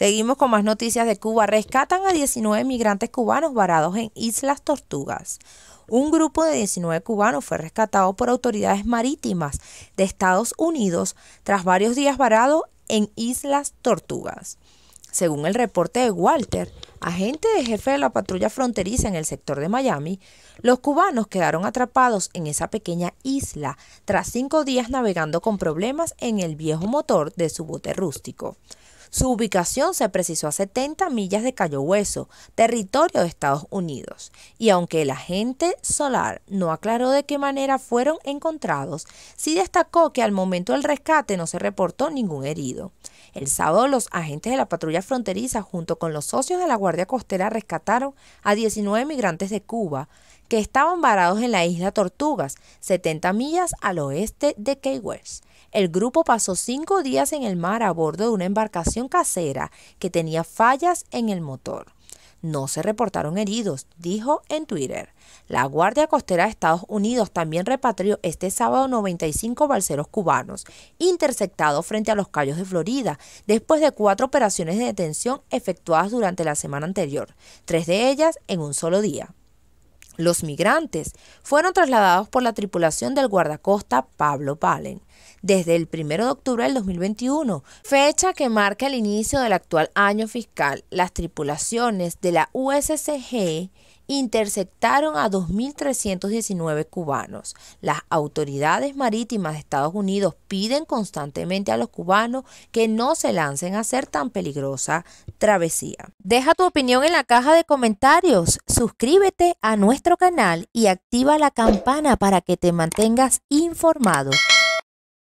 Seguimos con más noticias de Cuba. Rescatan a 19 migrantes cubanos varados en Islas Tortugas. Un grupo de 19 cubanos fue rescatado por autoridades marítimas de Estados Unidos tras varios días varados en Islas Tortugas. Según el reporte de Walter, agente de jefe de la patrulla fronteriza en el sector de Miami, los cubanos quedaron atrapados en esa pequeña isla tras cinco días navegando con problemas en el viejo motor de su bote rústico. Su ubicación se precisó a 70 millas de Cayo Hueso, territorio de Estados Unidos, y aunque el agente Solar no aclaró de qué manera fueron encontrados, sí destacó que al momento del rescate no se reportó ningún herido. El sábado los agentes de la patrulla fronteriza junto con los socios de la Guardia Costera rescataron a 19 migrantes de Cuba que estaban varados en la isla Tortugas, 70 millas al oeste de Key West. El grupo pasó cinco días en el mar a bordo de una embarcación casera que tenía fallas en el motor. No se reportaron heridos, dijo en Twitter. La Guardia Costera de Estados Unidos también repatrió este sábado 95 balseros cubanos interceptados frente a los callos de Florida, después de cuatro operaciones de detención efectuadas durante la semana anterior, tres de ellas en un solo día. Los migrantes fueron trasladados por la tripulación del guardacosta Pablo Palen desde el 1 de octubre del 2021, fecha que marca el inicio del actual año fiscal. Las tripulaciones de la USCG interceptaron a 2.319 cubanos. Las autoridades marítimas de Estados Unidos piden constantemente a los cubanos que no se lancen a hacer tan peligrosa travesía. Deja tu opinión en la caja de comentarios. Suscríbete a nuestro canal y activa la campana para que te mantengas informado.